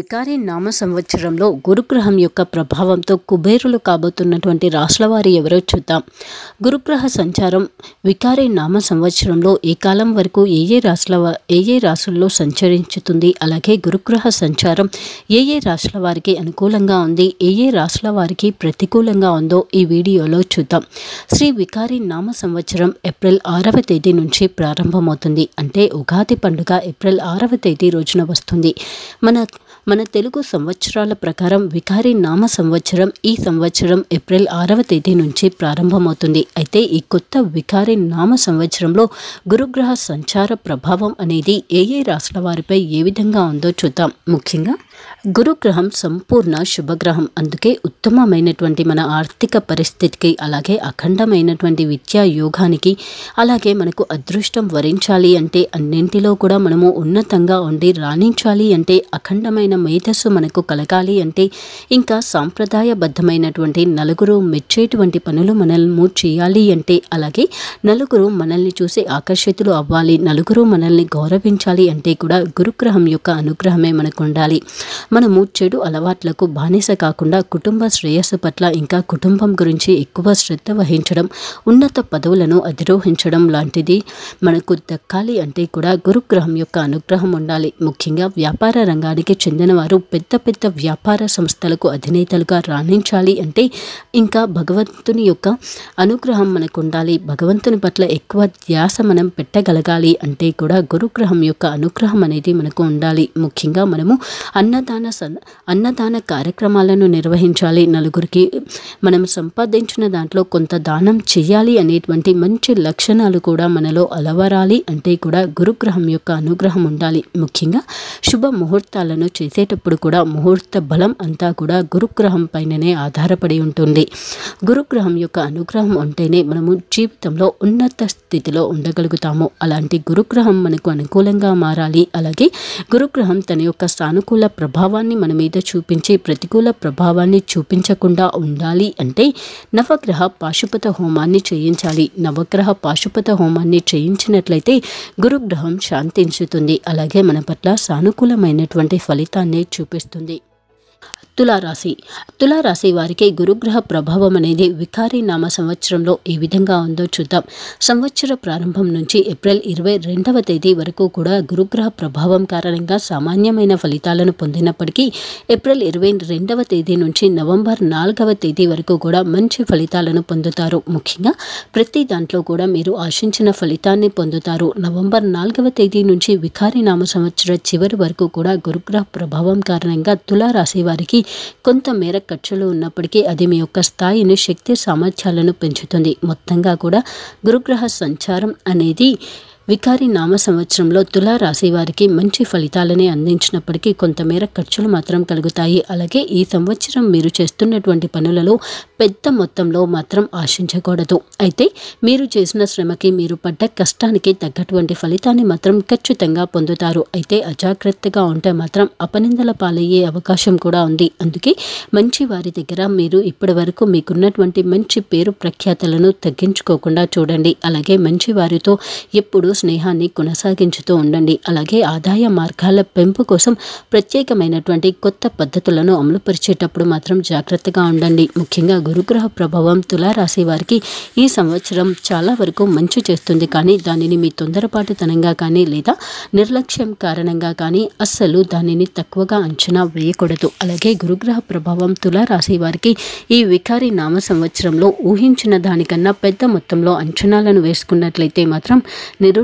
వికారి నామ సంవత్సరంలో గురుగ్రహం యొక్క ప్రభావంతో కుబేరులు కాబోతున్నటువంటి రాష్ట్ర వారి ఎవరో చూద్దాం గురుగ్రహ సంచారం వికారి నామ సంవత్సరంలో ఏ కాలం వరకు ఏ ఏ రాశుల ఏ ఏ రాశుల్లో సంచరించుతుంది అలాగే గురుగ్రహ సంచారం ఏ ఏ రాశుల వారికి అనుకూలంగా ఉంది ఏ ఏ రాశుల వారికి ప్రతికూలంగా ఉందో ఈ వీడియోలో చూద్దాం శ్రీ వికారి నామ సంవత్సరం ఏప్రిల్ ఆరవ తేదీ నుంచి ప్రారంభమవుతుంది అంటే ఉగాది పండుగ ఏప్రిల్ ఆరవ తేదీ రోజున వస్తుంది మన మన తెలుగు సంవత్సరాల ప్రకారం వికారి నామ సంవత్సరం ఈ సంవత్సరం ఏప్రిల్ ఆరవ తేదీ నుంచి ప్రారంభమవుతుంది అయితే ఈ కొత్త వికారి నామ సంవత్సరంలో గురుగ్రహ సంచార ప్రభావం అనేది ఏ ఏ రాశుల వారిపై ఏ విధంగా ఉందో చూద్దాం ముఖ్యంగా గురుగ్రహం సంపూర్ణ శుభగ్రహం అందుకే ఉత్తమమైనటువంటి మన ఆర్థిక పరిస్థితికి అలాగే అఖండమైనటువంటి విద్యా యోగానికి అలాగే మనకు అదృష్టం వరించాలి అంటే అన్నింటిలో కూడా మనము ఉన్నతంగా ఉండి రాణించాలి అంటే అఖండమైన మేధస్సు మనకు కలగాలి అంటే ఇంకా సాంప్రదాయబద్ధమైనటువంటి నలుగురు మెచ్చేటువంటి పనులు మనము చేయాలి అంటే అలాగే నలుగురు మనల్ని చూసి ఆకర్షితులు అవ్వాలి నలుగురు మనల్ని గౌరవించాలి అంటే కూడా గురుగ్రహం యొక్క అనుగ్రహమే మనకు ఉండాలి మనము చెడు అలవాట్లకు బానిస కాకుండా కుటుంబ శ్రేయస్సు పట్ల ఇంకా కుటుంబం గురించి ఎక్కువ శ్రద్ధ వహించడం ఉన్నత పదవులను అధిరోహించడం లాంటిది మనకు దక్కాలి అంటే కూడా గురుగ్రహం యొక్క అనుగ్రహం ఉండాలి ముఖ్యంగా వ్యాపార రంగానికి చెందినవారు పెద్ద పెద్ద వ్యాపార సంస్థలకు అధినేతలుగా రాణించాలి అంటే ఇంకా భగవంతుని యొక్క అనుగ్రహం మనకు ఉండాలి భగవంతుని పట్ల ఎక్కువ ధ్యాస మనం పెట్టగలగాలి అంటే కూడా గురుగ్రహం యొక్క అనుగ్రహం అనేది మనకు ఉండాలి ముఖ్యంగా మనము అన్న అన్నదాన అన్నదాన కార్యక్రమాలను నిర్వహించాలి నలుగురికి మనం సంపాదించిన దాంట్లో కొంత దానం చేయాలి అనేటువంటి మంచి లక్షణాలు కూడా మనలో అలవరాలి అంటే కూడా గురుగ్రహం యొక్క అనుగ్రహం ఉండాలి ముఖ్యంగా శుభ ముహూర్తాలను చేసేటప్పుడు కూడా ముహూర్త బలం అంతా కూడా గురుగ్రహం పైననే ఆధారపడి ఉంటుంది గురుగ్రహం యొక్క అనుగ్రహం ఉంటేనే మనము జీవితంలో ఉన్నత స్థితిలో ఉండగలుగుతాము అలాంటి గురుగ్రహం మనకు అనుకూలంగా మారాలి అలాగే గురుగ్రహం తన యొక్క సానుకూల ప్రభావాన్ని మన మీద చూపించే ప్రతికూల ప్రభావాన్ని చూపించకుండా ఉండాలి అంటే నవగ్రహ పాశుపత హోమాన్ని చేయించాలి నవగ్రహ పాశుపత హోమాన్ని చేయించినట్లయితే గురుగ్రహం శాంతించుతుంది అలాగే మన పట్ల సానుకూలమైనటువంటి ఫలితాన్ని చూపిస్తుంది తులారాశి తులారాశి వారికి గురుగ్రహ ప్రభావం అనేది వికారి నామ సంవత్సరంలో ఏ విధంగా ఉందో చూద్దాం సంవత్సర ప్రారంభం నుంచి ఏప్రిల్ ఇరవై రెండవ తేదీ వరకు కూడా గురుగ్రహ ప్రభావం కారణంగా సామాన్యమైన ఫలితాలను పొందినప్పటికీ ఏప్రిల్ ఇరవై రెండవ తేదీ నుంచి నవంబర్ నాలుగవ తేదీ వరకు కూడా మంచి ఫలితాలను పొందుతారు ముఖ్యంగా ప్రతి దాంట్లో కూడా మీరు ఆశించిన ఫలితాన్ని పొందుతారు నవంబర్ నాలుగవ తేదీ నుంచి వికారి నామ సంవత్సర చివరి వరకు కూడా గురుగ్రహ ప్రభావం కారణంగా తులారాశి వారికి కొంత మేర ఖర్చులు ఉన్నప్పటికీ అది మీ యొక్క స్థాయిని శక్తి సామర్థ్యాలను పెంచుతుంది మొత్తంగా కూడా గురుగ్రహ సంచారం అనేది వికారి నామ సంవత్సరంలో తులారాశి వారికి మంచి ఫలితాలనే అందించినప్పటికీ కొంతమేర ఖర్చులు మాత్రం కలుగుతాయి అలాగే ఈ సంవత్సరం మీరు చేస్తున్నటువంటి పనులలో పెద్ద మొత్తంలో మాత్రం ఆశించకూడదు అయితే మీరు చేసిన శ్రమకి మీరు పడ్డ కష్టానికి తగ్గటువంటి ఫలితాన్ని మాత్రం ఖచ్చితంగా పొందుతారు అయితే అజాగ్రత్తగా ఉంటే మాత్రం అపనిందల పాలయ్యే అవకాశం కూడా ఉంది అందుకే మంచి వారి దగ్గర మీరు ఇప్పటి వరకు మీకున్నటువంటి మంచి పేరు ప్రఖ్యాతలను తగ్గించుకోకుండా చూడండి అలాగే మంచి వారితో ఎప్పుడూ స్నేహాన్ని కొనసాగించుతూ ఉండండి అలాగే ఆదాయ మార్గాల పెంపు కోసం ప్రత్యేకమైనటువంటి కొత్త పద్ధతులను అమలుపరిచేటప్పుడు మాత్రం జాగ్రత్తగా ఉండండి ముఖ్యంగా గురుగ్రహ ప్రభావం తులారాశి వారికి ఈ సంవత్సరం చాలా వరకు మంచి చేస్తుంది కానీ దానిని మీ తొందరపాటుతనంగా కానీ లేదా నిర్లక్ష్యం కారణంగా కానీ అస్సలు దానిని తక్కువగా అంచనా వేయకూడదు అలాగే గురుగ్రహ ప్రభావం తులారాశి వారికి ఈ వికారి నామ సంవత్సరంలో ఊహించిన దానికన్నా పెద్ద మొత్తంలో అంచనాలను వేసుకున్నట్లయితే మాత్రం నిరు